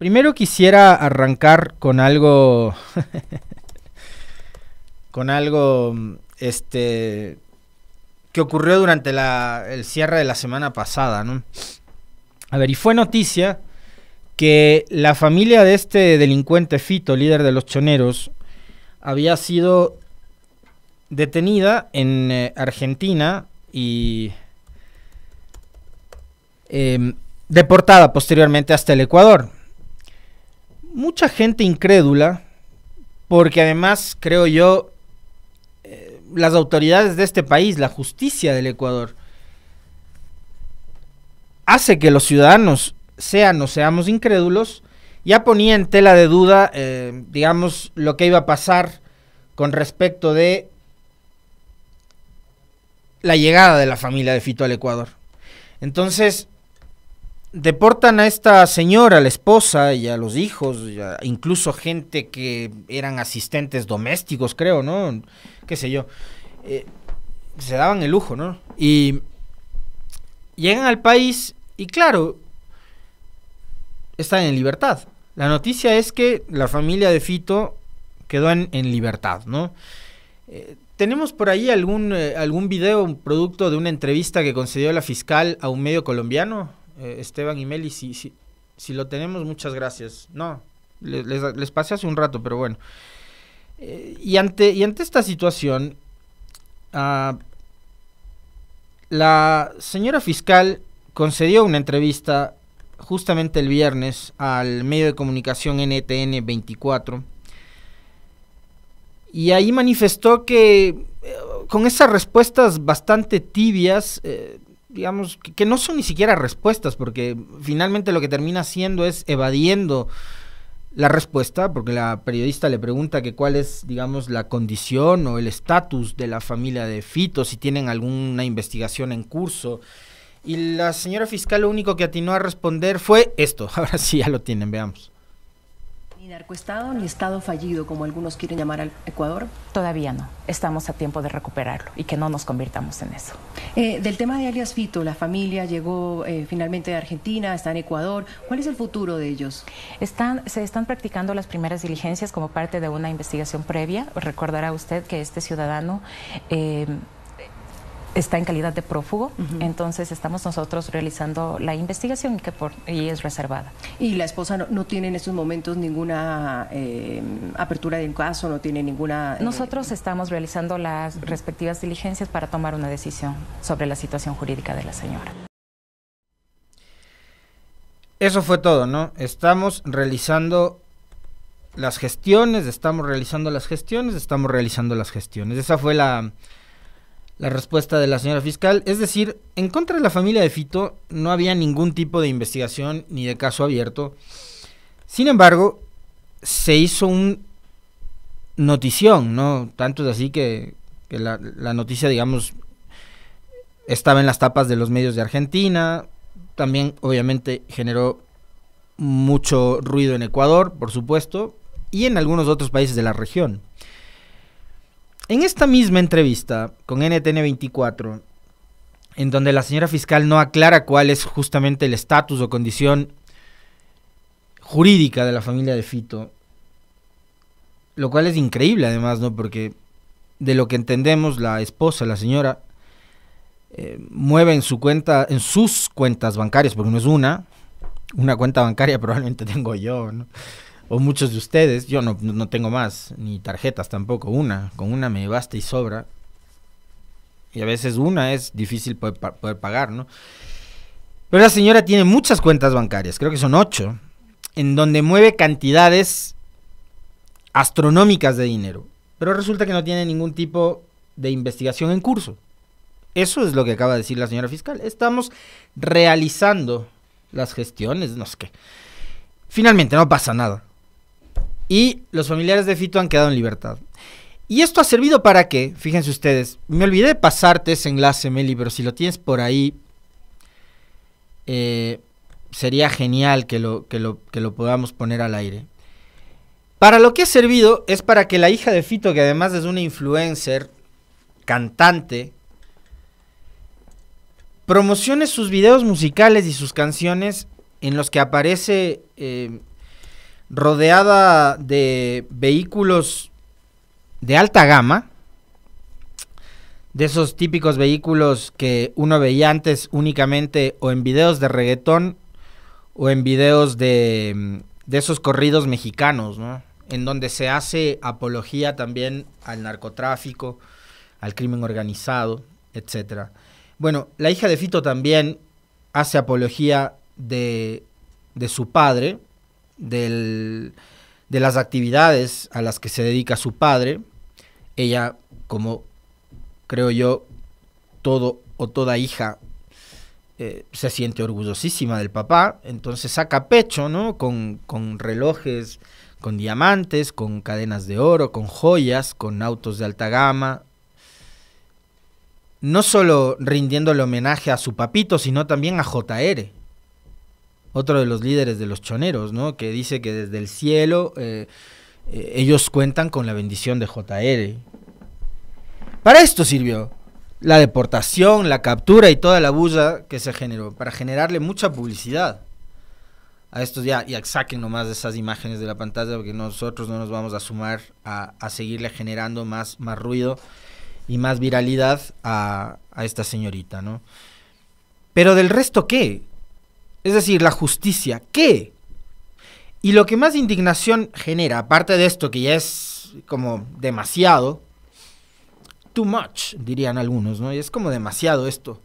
Primero quisiera arrancar con algo. con algo. Este. que ocurrió durante el cierre de la semana pasada, ¿no? A ver, y fue noticia que la familia de este delincuente Fito, líder de los choneros, había sido detenida en eh, Argentina y. Em, deportada posteriormente hasta el Ecuador mucha gente incrédula, porque además, creo yo, eh, las autoridades de este país, la justicia del Ecuador, hace que los ciudadanos sean o seamos incrédulos, ya ponía en tela de duda, eh, digamos, lo que iba a pasar con respecto de la llegada de la familia de Fito al Ecuador. Entonces, deportan a esta señora, a la esposa y a los hijos, incluso gente que eran asistentes domésticos, creo, ¿no? Qué sé yo. Eh, se daban el lujo, ¿no? Y llegan al país y claro, están en libertad. La noticia es que la familia de Fito quedó en, libertad, ¿no? Eh, tenemos por ahí algún, eh, algún video, un producto de una entrevista que concedió la fiscal a un medio colombiano. Eh, Esteban y Meli, si, si, lo tenemos, muchas gracias. No, les, pasé hace un rato, pero bueno. Eh, y, ante, y ante esta situación, ah, la señora fiscal concedió una entrevista justamente el viernes al medio de comunicación NTN 24 y ahí manifestó que eh, con esas respuestas bastante tibias digamos, que, no son ni siquiera respuestas, porque finalmente lo que termina haciendo es evadiendo la respuesta, porque la periodista le pregunta que cuál es, digamos, la condición o el estatus de la familia de Fito, si tienen alguna investigación en curso. Y la señora fiscal lo único que atinó a responder fue esto. Ahora sí, ya lo tienen, veamos narcoestado ni estado fallido, como algunos quieren llamar al Ecuador? Todavía no. Estamos a tiempo de recuperarlo y que no nos convirtamos en eso. Eh, del tema de alias Fito, la familia llegó eh, finalmente de Argentina, está en Ecuador. ¿Cuál es el futuro de ellos? Están, se están practicando las primeras diligencias como parte de una investigación previa. Recordará usted que este ciudadano... Eh, está en calidad de prófugo, entonces estamos nosotros realizando la investigación que por, y es reservada. ¿Y la esposa no, tiene en estos momentos ninguna eh, apertura de un caso, no tiene ninguna...? Eh, nosotros estamos realizando las respectivas diligencias para tomar una decisión sobre la situación jurídica de la señora. Eso fue todo, ¿no? Estamos realizando las gestiones, estamos realizando las gestiones, estamos realizando las gestiones. Esa fue la la respuesta de la señora fiscal. Es decir, en contra de la familia de Fito no había ningún tipo de investigación ni de caso abierto. Sin embargo, se hizo un notición, ¿no? Tanto es así que, la, noticia, digamos, estaba en las tapas de los medios de Argentina. También, obviamente, generó mucho ruido en Ecuador, por supuesto, y en algunos otros países de la región. En esta misma entrevista con NTN24, en donde la señora fiscal no aclara cuál es justamente el estatus o condición jurídica de la familia de Fito, lo cual es increíble además, ¿no? Porque de lo que entendemos, la esposa, la señora, eh, mueve en su cuenta, en sus cuentas bancarias, porque no es una, una cuenta bancaria probablemente tengo yo, ¿no? o muchos de ustedes, yo no, tengo más, ni tarjetas tampoco, una, con una me basta y sobra. Y a veces una es difícil poder, poder pagar, ¿no? Pero la señora tiene muchas cuentas bancarias, creo que son ocho, en donde mueve cantidades astronómicas de dinero. Pero resulta que no tiene ningún tipo de investigación en curso. Eso es lo que acaba de decir la señora fiscal. Estamos realizando las gestiones, no sé qué. Finalmente, no pasa nada y los familiares de Fito han quedado en libertad. Y esto ha servido para que, fíjense ustedes, me olvidé de pasarte ese enlace, Meli, pero si lo tienes por ahí, eh, sería genial que lo, que, lo, podamos poner al aire. Para lo que ha servido es para que la hija de Fito, que además es una influencer, cantante, promocione sus videos musicales y sus canciones en los que aparece eh, rodeada de vehículos de alta gama, de esos típicos vehículos que uno veía antes únicamente o en videos de reggaetón o en videos de, esos corridos mexicanos, ¿no? En donde se hace apología también al narcotráfico, al crimen organizado, etc. Bueno, la hija de Fito también hace apología de, de su padre, del, de las actividades a las que se dedica su padre, ella, como creo yo, todo o toda hija eh, se siente orgullosísima del papá, entonces saca pecho, ¿no? Con, con, relojes, con diamantes, con cadenas de oro, con joyas, con autos de alta gama. No solo rindiéndole homenaje a su papito, sino también a JR, otro de los líderes de los choneros, ¿no? Que dice que desde el cielo eh, eh, ellos cuentan con la bendición de JR. Para esto sirvió la deportación, la captura y toda la bulla que se generó, para generarle mucha publicidad a estos ya, y saquen nomás de esas imágenes de la pantalla porque nosotros no nos vamos a sumar a, seguirle generando más, más ruido y más viralidad a, a esta señorita, ¿no? Pero del resto, ¿qué? es decir, la justicia. ¿Qué? Y lo que más indignación genera, aparte de esto que ya es como demasiado, too much, dirían algunos, ¿no? Y es como demasiado esto.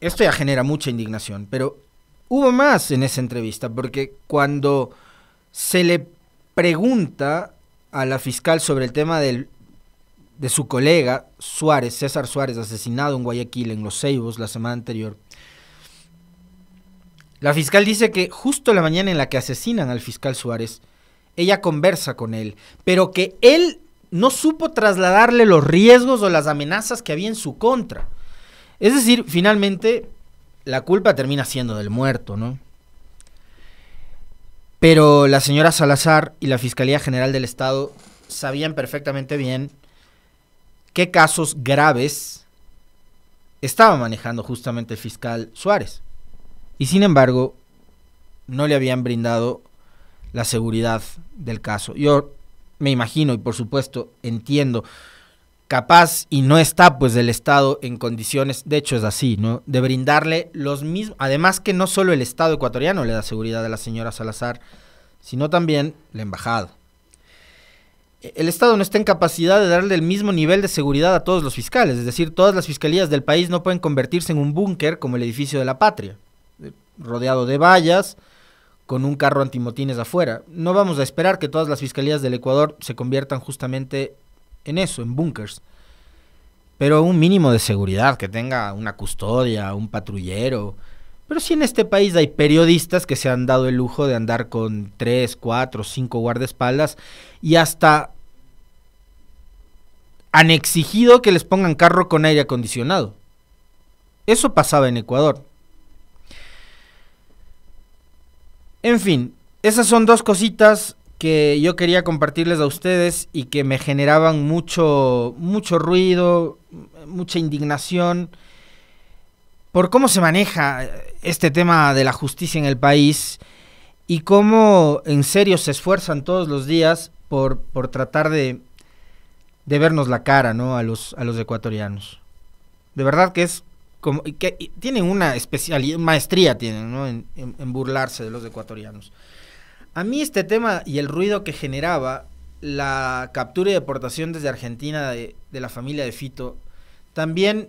Esto ya genera mucha indignación, pero hubo más en esa entrevista, porque cuando se le pregunta a la fiscal sobre el tema del de su colega Suárez, César Suárez, asesinado en Guayaquil, en Los Ceibos, la semana anterior. La fiscal dice que justo la mañana en la que asesinan al fiscal Suárez, ella conversa con él, pero que él no supo trasladarle los riesgos o las amenazas que había en su contra. Es decir, finalmente la culpa termina siendo del muerto, ¿no? Pero la señora Salazar y la Fiscalía General del Estado sabían perfectamente bien qué casos graves estaba manejando justamente el fiscal Suárez. Y sin embargo, no le habían brindado la seguridad del caso. Yo me imagino y por supuesto entiendo, capaz y no está pues del Estado en condiciones, de hecho es así, ¿no? De brindarle los mismos, además que no solo el Estado ecuatoriano le da seguridad a la señora Salazar, sino también la embajada el Estado no está en capacidad de darle el mismo nivel de seguridad a todos los fiscales, es decir, todas las fiscalías del país no pueden convertirse en un búnker como el edificio de la patria, rodeado de vallas, con un carro antimotines afuera. No vamos a esperar que todas las fiscalías del Ecuador se conviertan justamente en eso, en búnkers. Pero un mínimo de seguridad, que tenga una custodia, un patrullero, pero sí en este país hay periodistas que se han dado el lujo de andar con tres, cuatro, cinco guardaespaldas y hasta han exigido que les pongan carro con aire acondicionado. Eso pasaba en Ecuador. En fin, esas son dos cositas que yo quería compartirles a ustedes y que me generaban mucho mucho ruido, mucha indignación por cómo se maneja este tema de la justicia en el país y cómo en serio se esfuerzan todos los días por, por tratar de, vernos la cara ¿no? a, los, a los ecuatorianos. De verdad que es como que tienen una especialidad, maestría tienen ¿no? en, burlarse de los ecuatorianos. A mí este tema y el ruido que generaba la captura y deportación desde Argentina de, de la familia de Fito también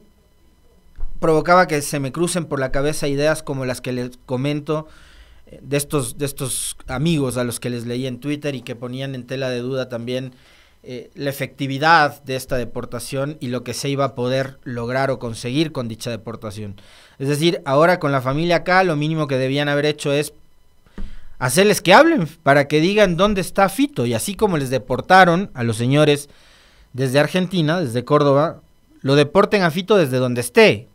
provocaba que se me crucen por la cabeza ideas como las que les comento eh, de estos, de estos amigos a los que les leí en Twitter y que ponían en tela de duda también eh, la efectividad de esta deportación y lo que se iba a poder lograr o conseguir con dicha deportación. Es decir, ahora con la familia acá lo mínimo que debían haber hecho es hacerles que hablen para que digan dónde está Fito. Y así como les deportaron a los señores desde Argentina, desde Córdoba, lo deporten a Fito desde donde esté,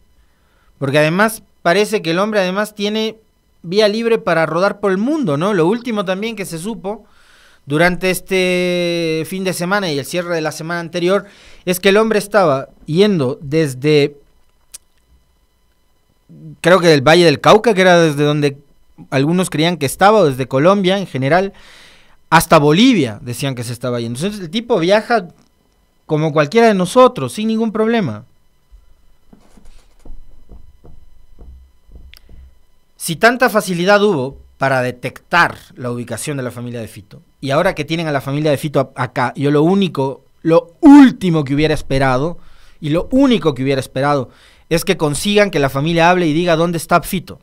porque además parece que el hombre además tiene vía libre para rodar por el mundo, ¿no? Lo último también que se supo durante este fin de semana y el cierre de la semana anterior es que el hombre estaba yendo desde, creo que del Valle del Cauca, que era desde donde algunos creían que estaba, o desde Colombia en general, hasta Bolivia decían que se estaba yendo. Entonces el tipo viaja como cualquiera de nosotros, sin ningún problema. Si tanta facilidad hubo para detectar la ubicación de la familia de Fito, y ahora que tienen a la familia de Fito acá, yo lo único, lo último que hubiera esperado, y lo único que hubiera esperado, es que consigan que la familia hable y diga dónde está Fito.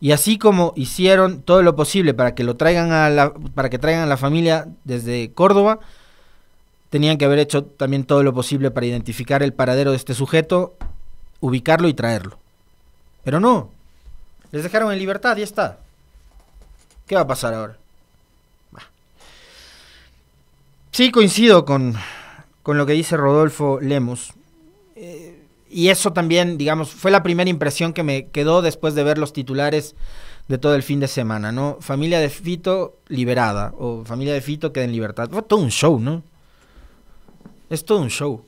Y así como hicieron todo lo posible para que lo traigan a la, para que traigan a la familia desde Córdoba, tenían que haber hecho también todo lo posible para identificar el paradero de este sujeto, ubicarlo y traerlo. Pero no, les dejaron en libertad y está. ¿Qué va a pasar ahora? Sí, coincido con, con, lo que dice Rodolfo Lemos. Eh, y eso también, digamos, fue la primera impresión que me quedó después de ver los titulares de todo el fin de semana, ¿no? Familia de Fito liberada o familia de Fito queda en libertad. Fue todo un show, ¿no? Es todo un show.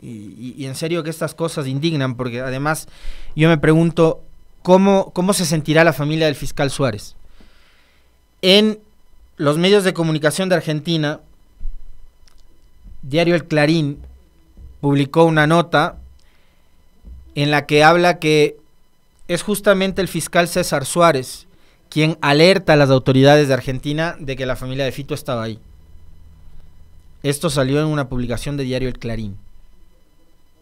y en serio que estas cosas indignan porque además yo me pregunto, cómo, se sentirá la familia del fiscal Suárez. En los medios de comunicación de Argentina, Diario El Clarín publicó una nota en la que habla que es justamente el fiscal César Suárez quien alerta a las autoridades de Argentina de que la familia de Fito estaba ahí. Esto salió en una publicación de Diario El Clarín,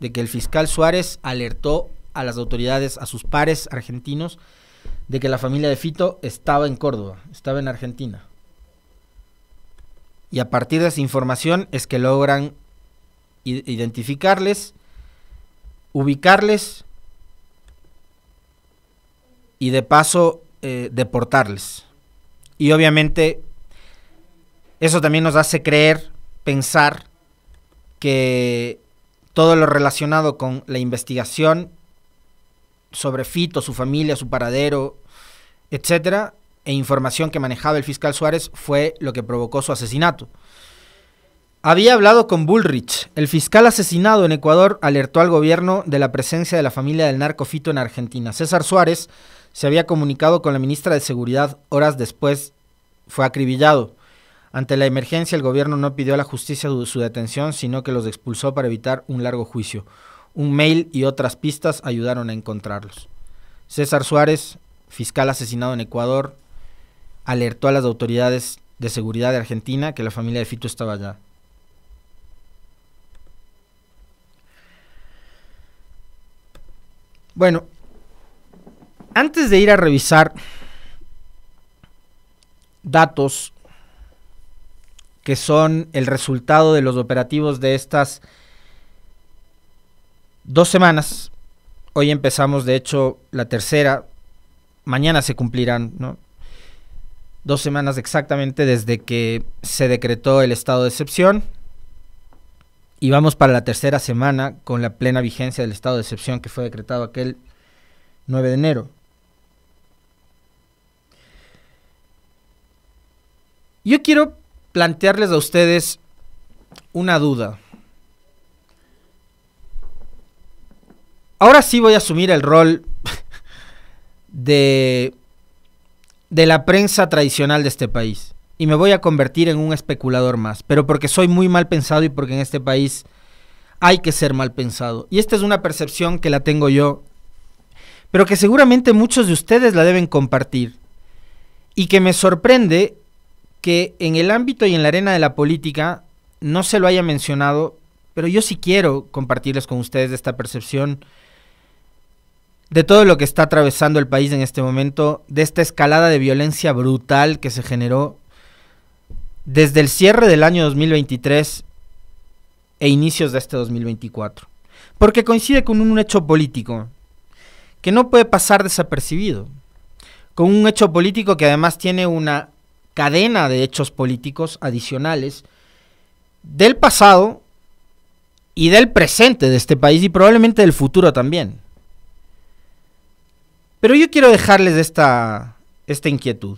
de que el fiscal Suárez alertó a las autoridades, a sus pares argentinos, de que la familia de Fito estaba en Córdoba, estaba en Argentina. Y a partir de esa información es que logran identificarles, ubicarles y de paso eh, deportarles. Y obviamente eso también nos hace creer, pensar que todo lo relacionado con la investigación sobre Fito, su familia, su paradero, etcétera, e información que manejaba el fiscal Suárez fue lo que provocó su asesinato. Había hablado con Bullrich. El fiscal asesinado en Ecuador alertó al gobierno de la presencia de la familia del narco Fito en Argentina. César Suárez se había comunicado con la ministra de Seguridad horas después. Fue acribillado. Ante la emergencia, el gobierno no pidió a la justicia su detención, sino que los expulsó para evitar un largo juicio. Un mail y otras pistas ayudaron a encontrarlos. César Suárez, fiscal asesinado en Ecuador, alertó a las autoridades de seguridad de Argentina que la familia de Fito estaba allá. Bueno, antes de ir a revisar datos que son el resultado de los operativos de estas dos semanas. Hoy empezamos, de hecho, la tercera. Mañana se cumplirán, ¿no? Dos semanas exactamente desde que se decretó el estado de excepción. Y vamos para la tercera semana con la plena vigencia del estado de excepción que fue decretado aquel 9 de enero. Yo quiero plantearles a ustedes una duda. ahora sí voy a asumir el rol de, de la prensa tradicional de este país. Y me voy a convertir en un especulador más, pero porque soy muy mal pensado y porque en este país hay que ser mal pensado. Y esta es una percepción que la tengo yo, pero que seguramente muchos de ustedes la deben compartir. Y que me sorprende que en el ámbito y en la arena de la política no se lo haya mencionado, pero yo sí quiero compartirles con ustedes esta percepción de todo lo que está atravesando el país en este momento, de esta escalada de violencia brutal que se generó desde el cierre del año 2023 e inicios de este 2024. Porque coincide con un hecho político que no puede pasar desapercibido, con un hecho político que además tiene una cadena de hechos políticos adicionales del pasado y del presente de este país y probablemente del futuro también. Pero yo quiero dejarles esta, esta inquietud.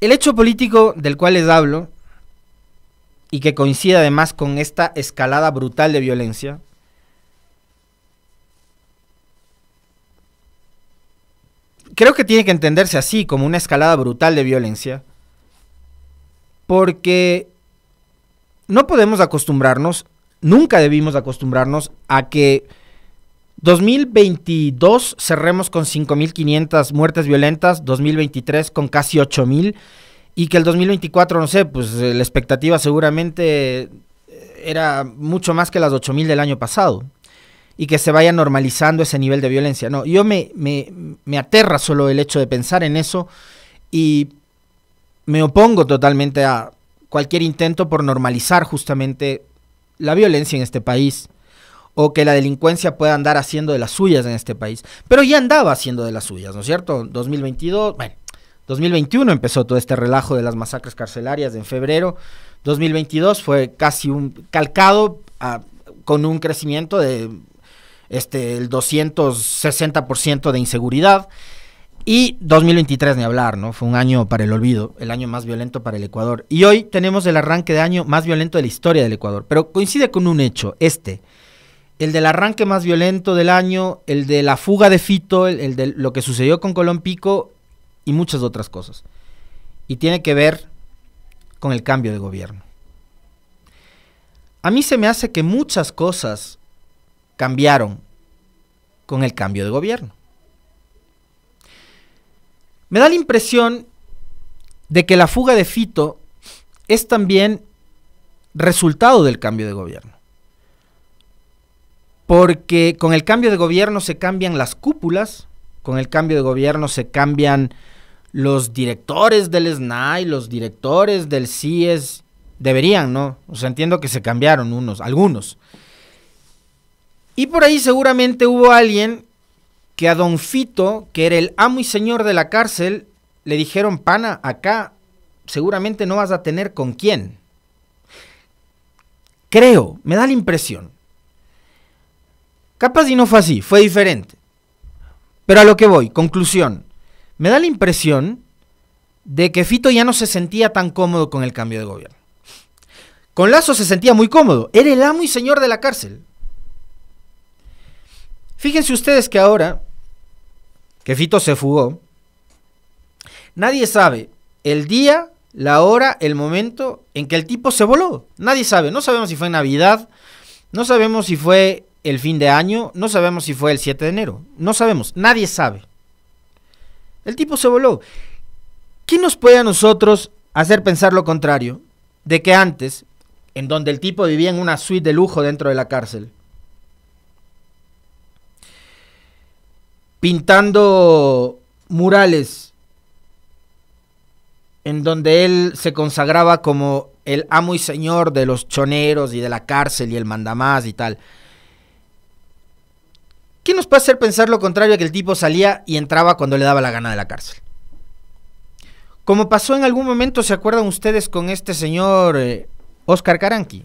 El hecho político del cual les hablo, y que coincide además con esta escalada brutal de violencia, creo que tiene que entenderse así, como una escalada brutal de violencia, porque no podemos acostumbrarnos, nunca debimos acostumbrarnos a que 2022 cerremos con 5.500 muertes violentas, 2023 con casi 8.000 y que el 2024, no sé, pues eh, la expectativa seguramente eh, era mucho más que las 8.000 del año pasado y que se vaya normalizando ese nivel de violencia. No, yo me, me, me aterra solo el hecho de pensar en eso y me opongo totalmente a cualquier intento por normalizar justamente la violencia en este país o que la delincuencia pueda andar haciendo de las suyas en este país. Pero ya andaba haciendo de las suyas, ¿no es cierto? 2022, bueno, 2021 empezó todo este relajo de las masacres carcelarias en febrero. 2022 fue casi un calcado ah, con un crecimiento de este el 260% de inseguridad. Y 2023, ni hablar, ¿no? Fue un año para el olvido, el año más violento para el Ecuador. Y hoy tenemos el arranque de año más violento de la historia del Ecuador. Pero coincide con un hecho, este. El del arranque más violento del año, el de la fuga de Fito, el, el de lo que sucedió con Colón Pico y muchas otras cosas. Y tiene que ver con el cambio de gobierno. A mí se me hace que muchas cosas cambiaron con el cambio de gobierno. Me da la impresión de que la fuga de Fito es también resultado del cambio de gobierno. Porque con el cambio de gobierno se cambian las cúpulas, con el cambio de gobierno se cambian los directores del SNAI, los directores del CIES, deberían, ¿no? O sea, entiendo que se cambiaron unos, algunos. Y por ahí seguramente hubo alguien que a don Fito, que era el amo y señor de la cárcel, le dijeron, pana, acá seguramente no vas a tener con quién. Creo, me da la impresión. Capaz y no fue así, fue diferente. Pero a lo que voy, conclusión. Me da la impresión de que Fito ya no se sentía tan cómodo con el cambio de gobierno. Con Lazo se sentía muy cómodo, era el amo y señor de la cárcel. Fíjense ustedes que ahora Fito se fugó, nadie sabe el día, la hora, el momento en que el tipo se voló. Nadie sabe. No sabemos si fue Navidad, no sabemos si fue el fin de año, no sabemos si fue el 7 de enero. No sabemos. Nadie sabe. El tipo se voló. ¿Quién nos puede a nosotros hacer pensar lo contrario? De que antes, en donde el tipo vivía en una suite de lujo dentro de la cárcel, pintando murales en donde él se consagraba como el amo y señor de los choneros y de la cárcel y el mandamás y tal. ¿Qué nos puede hacer pensar lo contrario a que el tipo salía y entraba cuando le daba la gana de la cárcel? Como pasó en algún momento, ¿se acuerdan ustedes con este señor Oscar eh, Caranqui?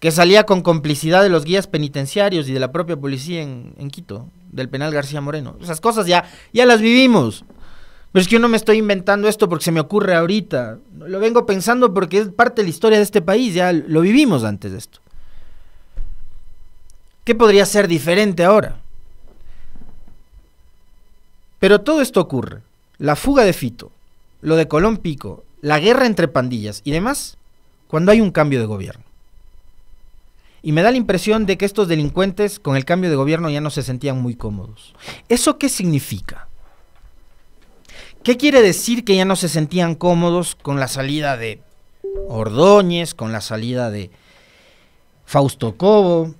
Que salía con complicidad de los guías penitenciarios y de la propia policía en Quito del penal García Moreno. Esas cosas ya, ya las vivimos. Pero es que yo no me estoy inventando esto porque se me ocurre ahorita. Lo vengo pensando porque es parte de la historia de este país. Ya lo vivimos antes de esto. ¿Qué podría ser diferente ahora? Pero todo esto ocurre. La fuga de Fito, lo de Colón Pico, la guerra entre pandillas y demás, cuando hay un cambio de gobierno. Y me da la impresión de que estos delincuentes con el cambio de gobierno ya no se sentían muy cómodos. ¿Eso qué significa? ¿Qué quiere decir que ya no se sentían cómodos con la salida de Ordóñez, con la salida de Fausto Cobo,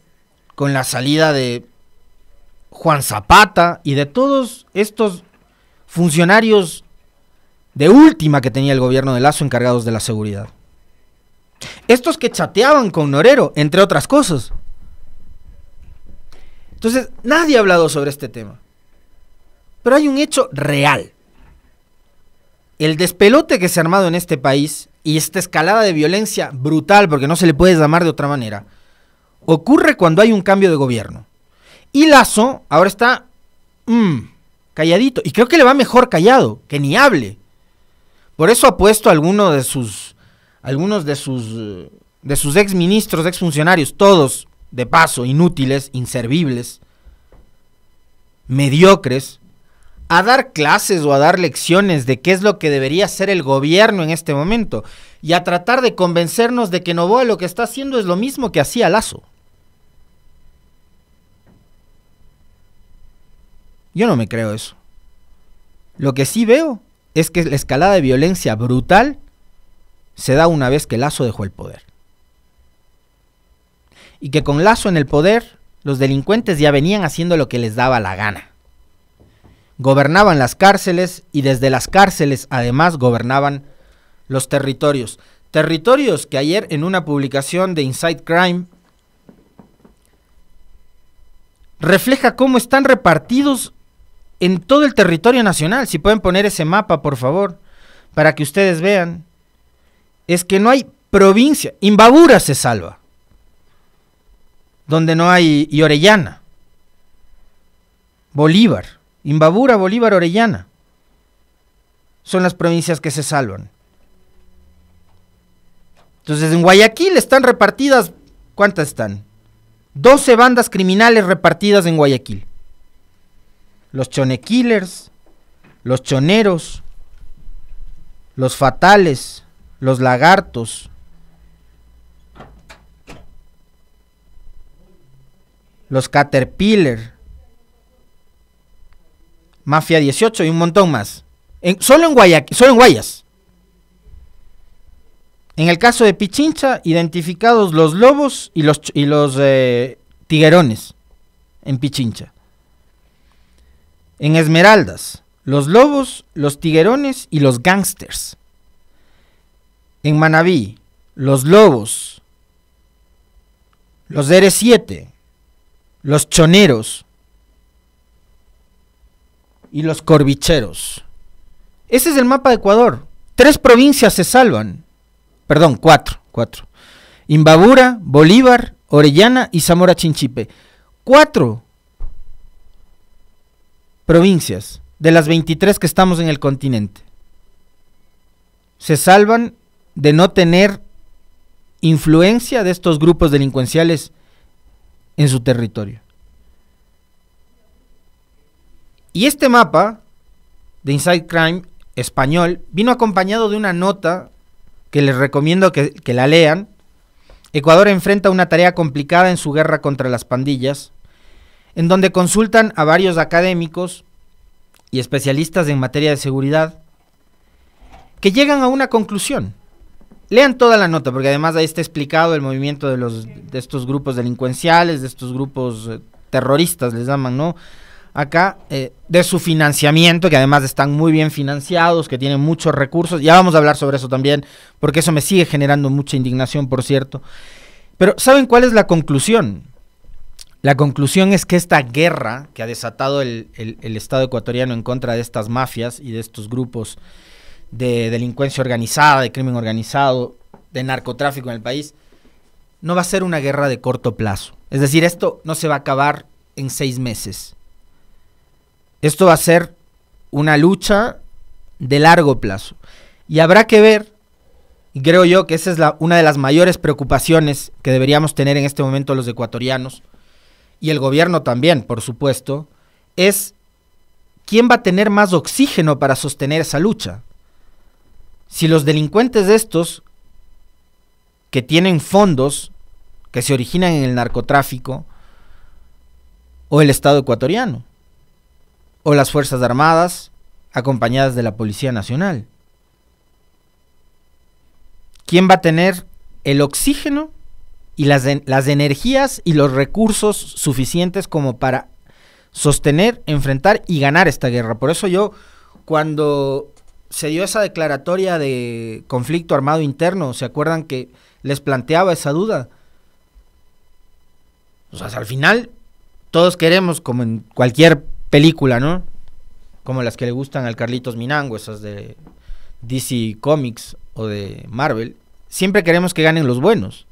con la salida de Juan Zapata y de todos estos funcionarios de última que tenía el gobierno de Lazo encargados de la seguridad? Estos que chateaban con Norero, entre otras cosas. Entonces, nadie ha hablado sobre este tema. Pero hay un hecho real. El despelote que se ha armado en este país y esta escalada de violencia brutal, porque no se le puede llamar de otra manera, ocurre cuando hay un cambio de gobierno. Y Lazo ahora está mm, calladito. Y creo que le va mejor callado, que ni hable. Por eso ha puesto alguno de sus algunos de sus, de sus ex ministros, ex funcionarios, todos de paso, inútiles, inservibles, mediocres, a dar clases o a dar lecciones de qué es lo que debería hacer el gobierno en este momento y a tratar de convencernos de que Novoa lo que está haciendo es lo mismo que hacía Lazo. Yo no me creo eso. Lo que sí veo es que la escalada de violencia brutal se da una vez que Lazo dejó el poder. Y que con Lazo en el poder, los delincuentes ya venían haciendo lo que les daba la gana. Gobernaban las cárceles y desde las cárceles además gobernaban los territorios. Territorios que ayer en una publicación de Inside Crime refleja cómo están repartidos en todo el territorio nacional. Si pueden poner ese mapa, por favor, para que ustedes vean es que no hay provincia. Imbabura se salva, donde no hay y Orellana, Bolívar, Imbabura, Bolívar, Orellana. Son las provincias que se salvan. Entonces en Guayaquil están repartidas, ¿cuántas están? 12 bandas criminales repartidas en Guayaquil. Los Chone los Choneros, los Fatales, los lagartos. Los Caterpillar. Mafia 18 y un montón más. En, solo, en solo en Guayas. En el caso de Pichincha, identificados los lobos y los, y los eh, tiguerones en Pichincha. En Esmeraldas, los lobos, los tiguerones y los gangsters en Manabí, los Lobos, los Dere 7 los Choneros y los Corbicheros. Ese es el mapa de Ecuador. Tres provincias se salvan. Perdón, cuatro, cuatro. Imbabura, Bolívar, Orellana y Zamora Chinchipe. Cuatro provincias de las 23 que estamos en el continente. Se salvan de no tener influencia de estos grupos delincuenciales en su territorio. Y este mapa de Inside Crime español vino acompañado de una nota que les recomiendo que, que la lean. Ecuador enfrenta una tarea complicada en su guerra contra las pandillas, en donde consultan a varios académicos y especialistas en materia de seguridad, que llegan a una conclusión. Lean toda la nota, porque además ahí está explicado el movimiento de, los, de estos grupos delincuenciales, de estos grupos eh, terroristas, les llaman, ¿no? Acá, eh, de su financiamiento, que además están muy bien financiados, que tienen muchos recursos. Ya vamos a hablar sobre eso también, porque eso me sigue generando mucha indignación, por cierto. Pero ¿saben cuál es la conclusión? La conclusión es que esta guerra que ha desatado el, el Estado ecuatoriano en contra de estas mafias y de estos grupos de delincuencia organizada, de crimen organizado, de narcotráfico en el país, no va a ser una guerra de corto plazo. Es decir, esto no se va a acabar en seis meses. Esto va a ser una lucha de largo plazo. Y habrá que ver, y creo yo que esa es la, una de las mayores preocupaciones que deberíamos tener en este momento los ecuatorianos, y el gobierno también, por supuesto, es quién va a tener más oxígeno para sostener esa lucha. Si los delincuentes de estos, que tienen fondos que se originan en el narcotráfico, o el Estado ecuatoriano, o las Fuerzas Armadas, acompañadas de la Policía Nacional. ¿Quién va a tener el oxígeno y las, energías y los recursos suficientes como para sostener, enfrentar y ganar esta guerra? Por eso yo, cuando se dio esa declaratoria de conflicto armado interno. ¿Se acuerdan que les planteaba esa duda? O sea, al final todos queremos, como en cualquier película, ¿no? Como las que le gustan al Carlitos Minango, esas de DC Comics o de Marvel. Siempre queremos que ganen los buenos.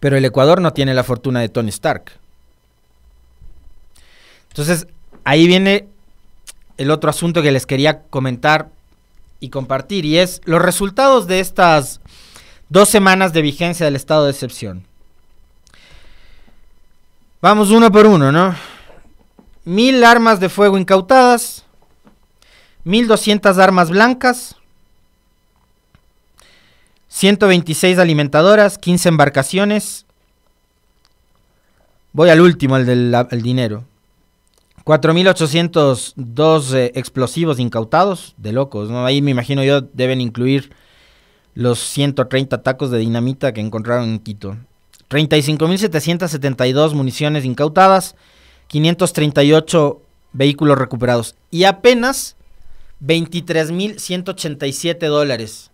Pero el Ecuador no tiene la fortuna de Tony Stark. Entonces, ahí viene el otro asunto que les quería comentar y compartir, y es los resultados de estas dos semanas de vigencia del estado de excepción. Vamos uno por uno, ¿no? Mil armas de fuego incautadas, mil doscientas armas blancas, 126 alimentadoras, 15 embarcaciones. Voy al último, el del dinero. 4.802 explosivos incautados, de locos, ¿no? Ahí me imagino yo deben incluir los 130 tacos de dinamita que encontraron en Quito. 35.772 municiones incautadas, 538 vehículos recuperados y apenas 23.187 dólares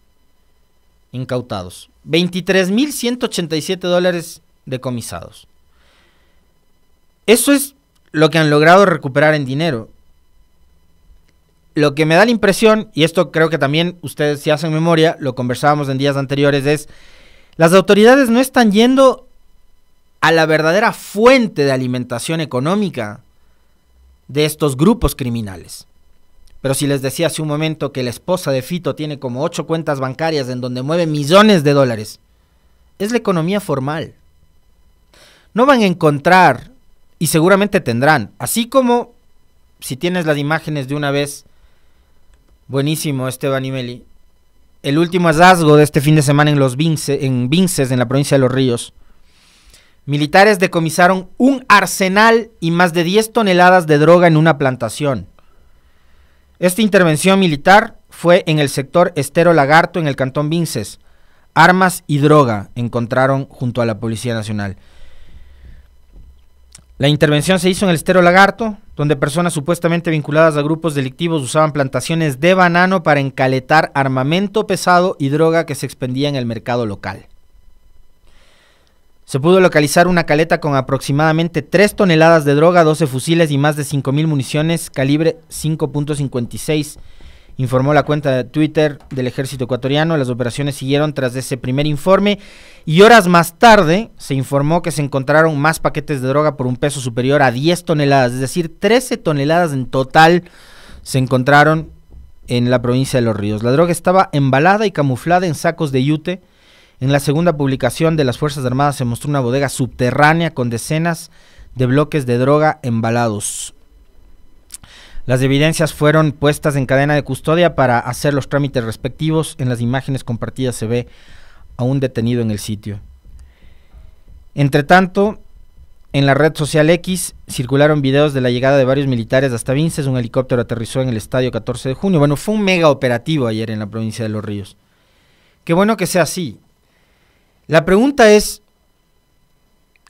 incautados. 23.187 dólares decomisados. Eso es lo que han logrado recuperar en dinero. Lo que me da la impresión, y esto creo que también ustedes si hacen memoria, lo conversábamos en días anteriores, es las autoridades no están yendo a la verdadera fuente de alimentación económica de estos grupos criminales. Pero si les decía hace un momento que la esposa de Fito tiene como ocho cuentas bancarias en donde mueve millones de dólares, es la economía formal. No van a encontrar y seguramente tendrán. Así como si tienes las imágenes de una vez, buenísimo Esteban Imeli. El último hallazgo de este fin de semana en los en Vinces, en la provincia de Los Ríos. Militares decomisaron un arsenal y más de 10 toneladas de droga en una plantación. Esta intervención militar fue en el sector Estero Lagarto, en el cantón Vinces. Armas y droga encontraron junto a la Policía Nacional. La intervención se hizo en el estero Lagarto, donde personas supuestamente vinculadas a grupos delictivos usaban plantaciones de banano para encaletar armamento pesado y droga que se expendía en el mercado local. Se pudo localizar una caleta con aproximadamente 3 toneladas de droga, 12 fusiles y más de 5.000 municiones calibre 5.56 informó la cuenta de Twitter del ejército ecuatoriano. Las operaciones siguieron tras ese primer informe y horas más tarde se informó que se encontraron más paquetes de droga por un peso superior a 10 toneladas, es decir, 13 toneladas en total se encontraron en la provincia de Los Ríos. La droga estaba embalada y camuflada en sacos de yute. En la segunda publicación de las Fuerzas Armadas se mostró una bodega subterránea con decenas de bloques de droga embalados. Las evidencias fueron puestas en cadena de custodia para hacer los trámites respectivos. En las imágenes compartidas se ve a un detenido en el sitio. Entre tanto, en la red social X circularon videos de la llegada de varios militares hasta Vinces. Un helicóptero aterrizó en el estadio 14 de junio. Bueno, fue un mega operativo ayer en la provincia de Los Ríos. Qué bueno que sea así. La pregunta es,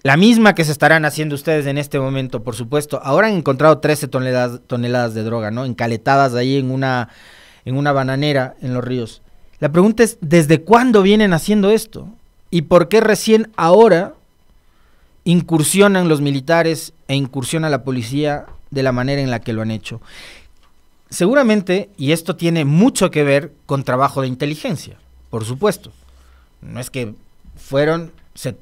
la misma que se estarán haciendo ustedes en este momento, por supuesto. Ahora han encontrado 13 toneladas, de droga, ¿no? Encaletadas ahí en una, en una bananera en los ríos. La pregunta es, ¿desde cuándo vienen haciendo esto? ¿Y por qué recién ahora incursionan los militares e incursiona la policía de la manera en la que lo han hecho? Seguramente, y esto tiene mucho que ver con trabajo de inteligencia, por supuesto. No es que fueron, se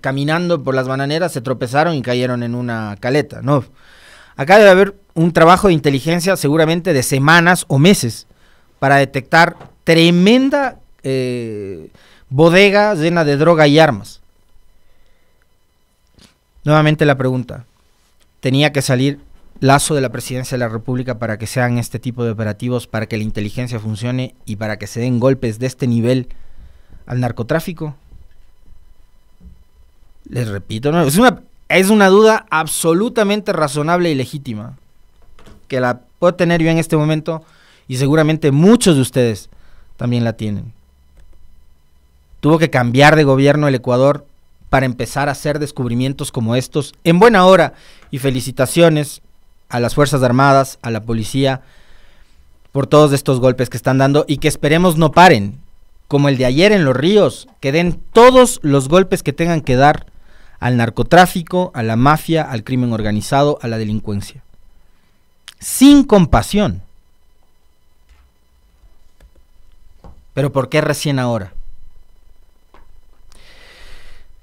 caminando por las bananeras se tropezaron y cayeron en una caleta, ¿no? Acá debe haber un trabajo de inteligencia seguramente de semanas o meses para detectar tremenda eh, bodega llena de droga y armas. Nuevamente la pregunta, ¿tenía que salir lazo de la presidencia de la República para que sean este tipo de operativos, para que la inteligencia funcione y para que se den golpes de este nivel al narcotráfico? Les repito, es, una, es una duda absolutamente razonable y legítima. Que la puedo tener yo en este momento y seguramente muchos de ustedes también la tienen. Tuvo que cambiar de gobierno el Ecuador para empezar a hacer descubrimientos como estos en buena hora y felicitaciones a las Fuerzas Armadas, a la policía, por todos estos golpes que están dando y que esperemos no paren, como el de ayer en los ríos, que den todos los golpes que tengan que dar al narcotráfico, a la mafia, al crimen organizado, a la delincuencia. Sin compasión. Pero ¿por qué recién ahora?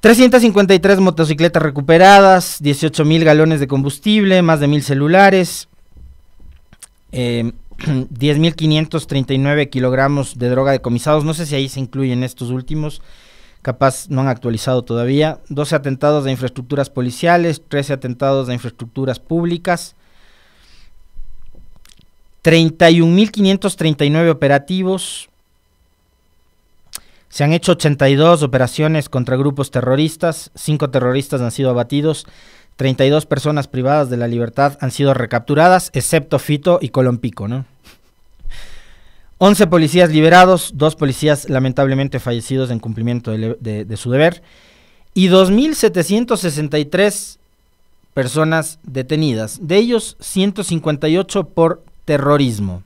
353 motocicletas recuperadas, 18 mil galones de combustible, más de mil celulares, eh, em, 10.539 kilogramos de droga decomisados. No sé si ahí se incluyen estos últimos capaz no han actualizado todavía, 12 atentados de infraestructuras policiales, 13 atentados de infraestructuras públicas, 31.539 operativos, se han hecho 82 operaciones contra grupos terroristas, 5 terroristas han sido abatidos, 32 personas privadas de la libertad han sido recapturadas, excepto Fito y Colompico, ¿no? 11 policías liberados, dos policías lamentablemente fallecidos en cumplimiento e, de, de su deber y 2.763 personas detenidas, de ellos 158 por terrorismo.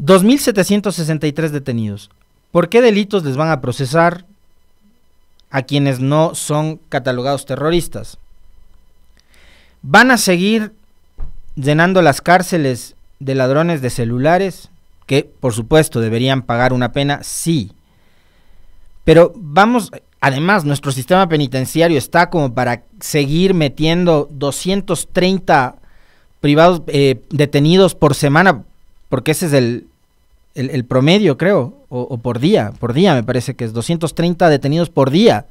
2.763 detenidos. ¿Por qué delitos les van a procesar a quienes no son catalogados terroristas? ¿Van a seguir llenando las cárceles de ladrones de celulares, que por supuesto deberían pagar una pena, sí. Pero vamos, además nuestro sistema penitenciario está como para seguir metiendo 230 privados eh, detenidos por semana, porque ese es el, promedio, creo, o, o, por día, por día me parece que es 230 detenidos por día.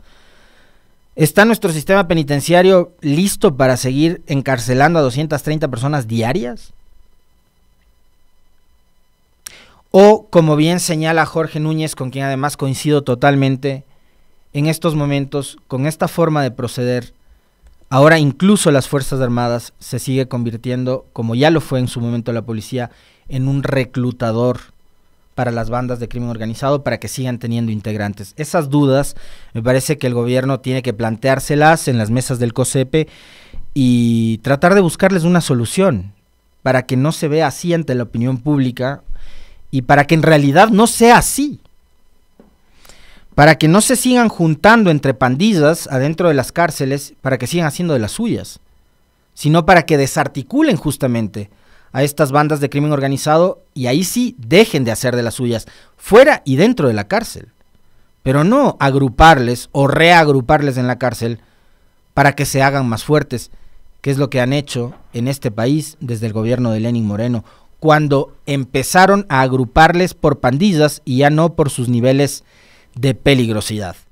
¿Está nuestro sistema penitenciario listo para seguir encarcelando a 230 personas diarias? O, como bien señala Jorge Núñez, con quien además coincido totalmente, en estos momentos, con esta forma de proceder, ahora incluso las Fuerzas Armadas se sigue convirtiendo, como ya lo fue en su momento la policía, en un reclutador para las bandas de crimen organizado para que sigan teniendo integrantes. Esas dudas me parece que el gobierno tiene que planteárselas en las mesas del COSEPE y tratar de buscarles una solución para que no se vea así ante la opinión pública y para que en realidad no sea así. Para que no se sigan juntando entre pandillas adentro de las cárceles, para que sigan haciendo de las suyas, sino para que desarticulen justamente a estas bandas de crimen organizado y ahí sí dejen de hacer de las suyas, fuera y dentro de la cárcel. Pero no agruparles o reagruparles en la cárcel para que se hagan más fuertes, que es lo que han hecho en este país desde el gobierno de Lenin Moreno, cuando empezaron a agruparles por pandillas y ya no por sus niveles de peligrosidad.